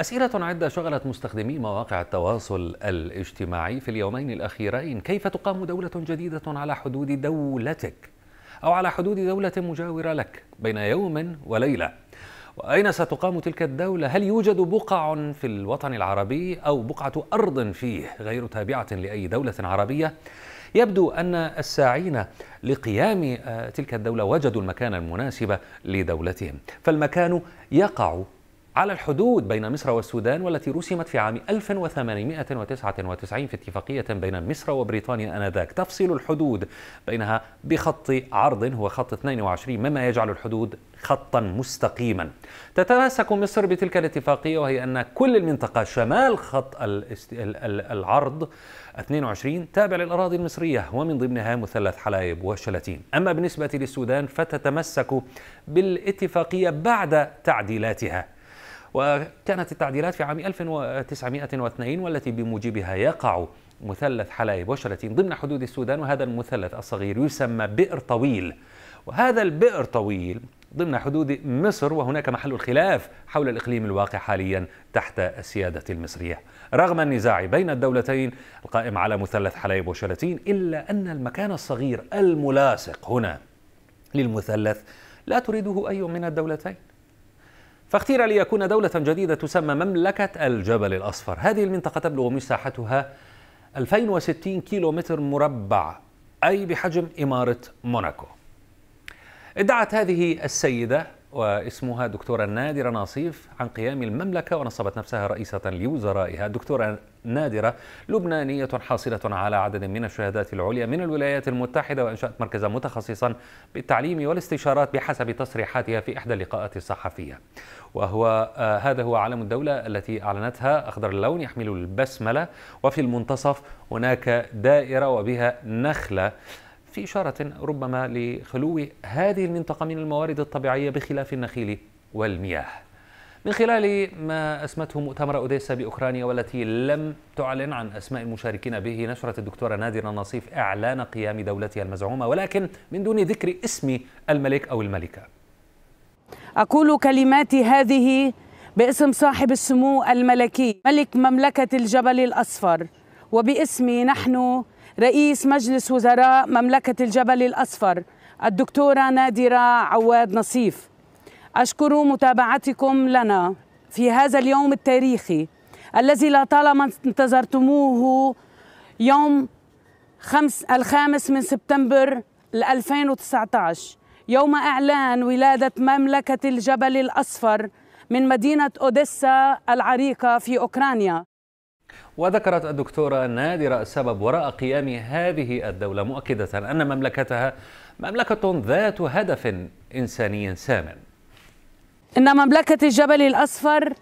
أسئلة عدة شغلت مستخدمي مواقع التواصل الاجتماعي في اليومين الأخيرين كيف تقام دولة جديدة على حدود دولتك أو على حدود دولة مجاورة لك بين يوم وليلة وأين ستقام تلك الدولة؟ هل يوجد بقع في الوطن العربي أو بقعة أرض فيه غير تابعة لأي دولة عربية؟ يبدو أن الساعين لقيام آه، تلك الدولة وجدوا المكان المناسب لدولتهم فالمكان يقع على الحدود بين مصر والسودان والتي رسمت في عام 1899 في اتفاقية بين مصر وبريطانيا آنذاك تفصل الحدود بينها بخط عرض هو خط 22 مما يجعل الحدود خطا مستقيما تتماسك مصر بتلك الاتفاقية وهي أن كل المنطقة شمال خط العرض 22 تابع للأراضي المصرية ومن ضمنها مثلث حلايب وشلاتين أما بالنسبة للسودان فتتمسك بالاتفاقية بعد تعديلاتها وكانت التعديلات في عام 1902 والتي بموجبها يقع مثلث حلايب وشراتين ضمن حدود السودان وهذا المثلث الصغير يسمى بئر طويل وهذا البئر طويل ضمن حدود مصر وهناك محل الخلاف حول الإقليم الواقع حاليا تحت السيادة المصرية رغم النزاع بين الدولتين القائم على مثلث حلايب وشلاتين إلا أن المكان الصغير الملاصق هنا للمثلث لا تريده أي من الدولتين فاختير ليكون دولة جديدة تسمى مملكة الجبل الأصفر هذه المنطقة تبلغ مساحتها 2060 كيلومتر مربع أي بحجم إمارة موناكو ادعت هذه السيدة واسمها دكتورة نادرة ناصيف عن قيام المملكة ونصبت نفسها رئيسة لوزرائها دكتورة نادرة لبنانية حاصلة على عدد من الشهادات العليا من الولايات المتحدة وأنشأت مركزا متخصصا بالتعليم والاستشارات بحسب تصريحاتها في إحدى اللقاءات الصحفية وهو آه هذا هو علم الدولة التي أعلنتها أخضر اللون يحمل البسملة وفي المنتصف هناك دائرة وبها نخلة في إشارة ربما لخلو هذه المنطقة من الموارد الطبيعية بخلاف النخيل والمياه من خلال ما أسمته مؤتمر أوديسا بأوكرانيا والتي لم تعلن عن أسماء المشاركين به نشرت الدكتورة نادرة نصيف إعلان قيام دولتها المزعومة ولكن من دون ذكر اسم الملك أو الملكة أقول كلماتي هذه باسم صاحب السمو الملكي ملك مملكة الجبل الأصفر وباسمي نحن رئيس مجلس وزراء مملكة الجبل الأصفر الدكتورة نادرة عواد نصيف أشكر متابعتكم لنا في هذا اليوم التاريخي الذي لطالما انتظرتموه يوم خمس الخامس من سبتمبر 2019 يوم إعلان ولادة مملكة الجبل الأصفر من مدينة أوديسا العريقة في أوكرانيا وذكرت الدكتورة نادرة السبب وراء قيام هذه الدولة مؤكدة أن مملكتها مملكة ذات هدف إنساني سام إن مملكة الجبل الأصفر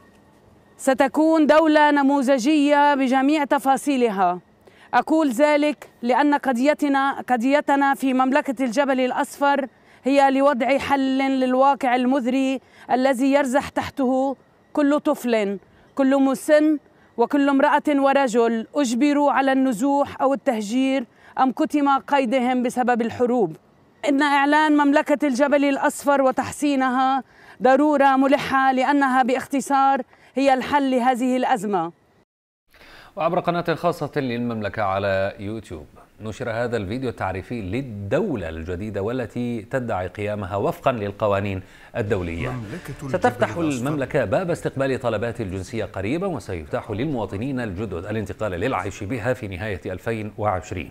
ستكون دولة نموذجية بجميع تفاصيلها أقول ذلك لأن قضيتنا قضيتنا في مملكة الجبل الأصفر هي لوضع حل للواقع المذري الذي يرزح تحته كل طفل كل مسن وكل امرأة ورجل أجبروا على النزوح أو التهجير أم كتم قيدهم بسبب الحروب إن إعلان مملكة الجبل الأصفر وتحسينها ضرورة ملحة لأنها باختصار هي الحل لهذه الأزمة وعبر قناة خاصة للمملكة على يوتيوب نشر هذا الفيديو التعريفي للدولة الجديدة والتي تدعي قيامها وفقا للقوانين الدولية ستفتح المملكة باب استقبال طلبات الجنسية قريبا وسيتاح للمواطنين الجدد الانتقال للعيش بها في نهاية 2020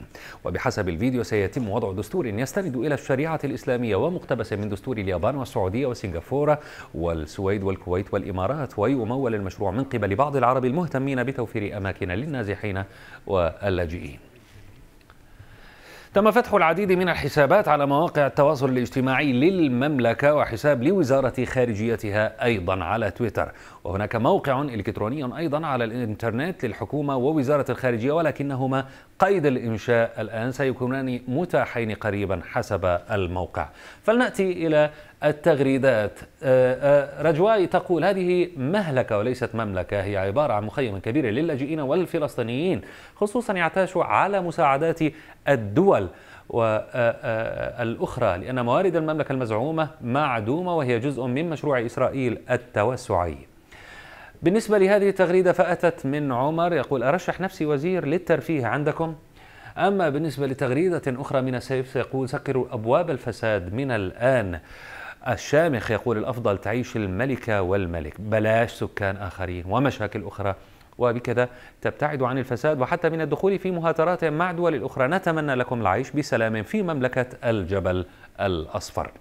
وبحسب الفيديو سيتم وضع دستور يستند إلى الشريعة الإسلامية ومقتبس من دستور اليابان والسعودية وسنغافورة والسويد والكويت والإمارات ويمول المشروع من قبل بعض العرب المهتمين بتوفير أماكن للنازحين واللاجئين تم فتح العديد من الحسابات على مواقع التواصل الاجتماعي للمملكة وحساب لوزارة خارجيتها أيضا على تويتر وهناك موقع إلكتروني أيضا على الإنترنت للحكومة ووزارة الخارجية ولكنهما قيد الإنشاء الآن سيكونان متاحين قريبا حسب الموقع فلنأتي إلى التغريدات آه، آه، رجواي تقول هذه مهلكة وليست مملكة هي عبارة عن مخيم كبير للاجئين والفلسطينيين خصوصا يعتاش على مساعدات الدول والأخرى آه، لأن موارد المملكة المزعومة معدومة وهي جزء من مشروع إسرائيل التوسعي بالنسبة لهذه التغريدة فأتت من عمر يقول أرشح نفسي وزير للترفيه عندكم أما بالنسبة لتغريدة أخرى من السيف سيقول سكروا أبواب الفساد من الآن الشامخ يقول الأفضل تعيش الملكة والملك بلاش سكان آخرين ومشاكل أخرى وبكذا تبتعد عن الفساد وحتى من الدخول في مهاترات مع دول الأخرى نتمنى لكم العيش بسلام في مملكة الجبل الأصفر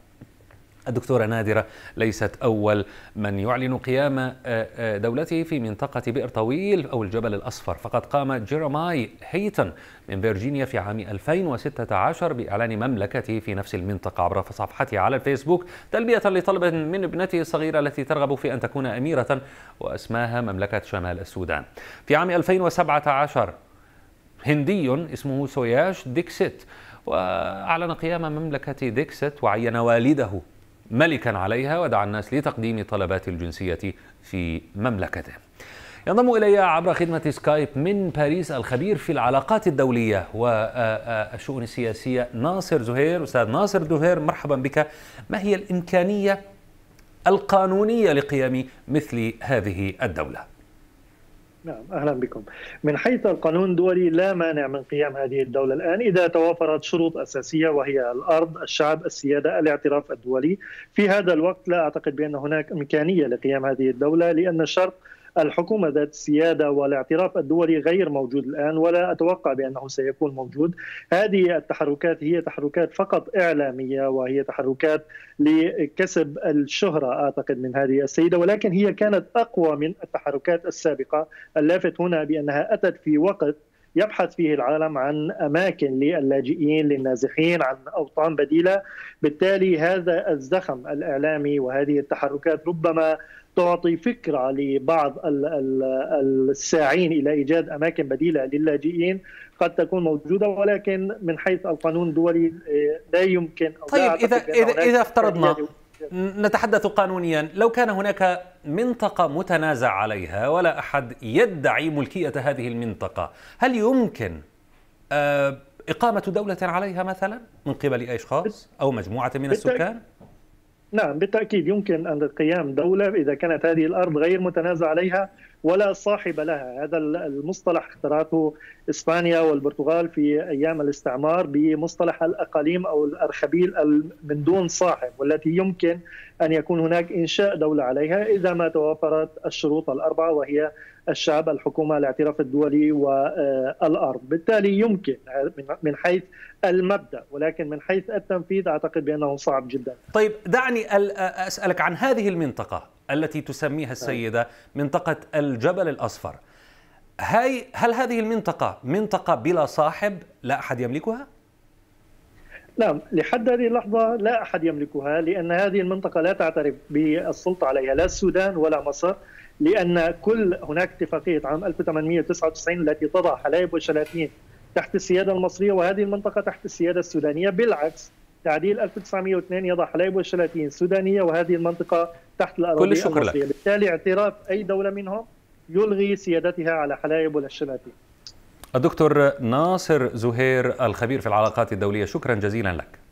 الدكتورة نادرة ليست أول من يعلن قيام آه، آه، دولته في منطقة بئر طويل أو الجبل الأصفر فقد قام جيرماي هيتن من فيرجينيا في عام 2016 بإعلان مملكته في نفس المنطقة عبر صفحته على الفيسبوك تلبية لطلب من ابنته الصغيرة التي ترغب في أن تكون أميرة وأسماها مملكة شمال السودان في عام 2017 هندي اسمه سوياش ديكسيت وأعلن قيام مملكة ديكسيت وعين والده ملكا عليها ودعا الناس لتقديم طلبات الجنسية في مملكته ينضم إلي عبر خدمة سكايب من باريس الخبير في العلاقات الدولية والشؤون السياسية ناصر زهير أستاذ ناصر زهير مرحبا بك ما هي الإمكانية القانونية لقيام مثل هذه الدولة؟ نعم اهلا بكم. من حيث القانون الدولي لا مانع من قيام هذه الدوله الان اذا توافرت شروط اساسيه وهي الارض، الشعب، السياده، الاعتراف الدولي. في هذا الوقت لا اعتقد بان هناك امكانيه لقيام هذه الدوله لان الشرق الحكومه ذات السياده والاعتراف الدولي غير موجود الان ولا اتوقع بانه سيكون موجود. هذه التحركات هي تحركات فقط اعلاميه وهي تحركات لكسب الشهره اعتقد من هذه السيده ولكن هي كانت اقوى من التحركات السابقه اللافت هنا بانها اتت في وقت يبحث فيه العالم عن اماكن للاجئين للنازحين عن اوطان بديله بالتالي هذا الزخم الاعلامي وهذه التحركات ربما تعطي فكرة لبعض الساعين إلى إيجاد أماكن بديلة للاجئين قد تكون موجودة ولكن من حيث القانون الدولي آه، لا يمكن أو طيب إذا, إذا, إذا افترضنا نتحدث قانونيا لو كان هناك منطقة متنازع عليها ولا أحد يدعي ملكية هذه المنطقة هل يمكن آه، إقامة دولة عليها مثلا من قبل أشخاص أو مجموعة من السكان؟ نعم بالتأكيد يمكن أن قيام دولة إذا كانت هذه الأرض غير متنازع عليها ولا صاحب لها هذا المصطلح اخترعته إسبانيا والبرتغال في أيام الاستعمار بمصطلح الأقاليم أو الأرخبيل من دون صاحب والتي يمكن أن يكون هناك إنشاء دولة عليها إذا ما توافرت الشروط الأربعة وهي الشعب الحكومة الاعتراف الدولي والأرض بالتالي يمكن من حيث المبدأ ولكن من حيث التنفيذ أعتقد بأنه صعب جدا طيب دعني أسألك عن هذه المنطقة التي تسميها طيب. السيدة منطقة الجبل الأصفر هاي هل هذه المنطقة منطقة بلا صاحب لا أحد يملكها؟ نعم لحد هذه اللحظة لا أحد يملكها لأن هذه المنطقة لا تعترف بالسلطة عليها لا السودان ولا مصر لأن كل هناك اتفاقية عام 1899 التي تضع حلايب وشلاتين تحت السيادة المصرية وهذه المنطقة تحت السيادة السودانية بالعكس تعديل 1902 يضع حلايب وشلاتين سودانية وهذه المنطقة تحت الأراضي كل الشكر المصرية. لك بالتالي اعتراف أي دولة منهم يلغي سيادتها على حلايب والشماتين الدكتور ناصر زهير الخبير في العلاقات الدولية شكرا جزيلا لك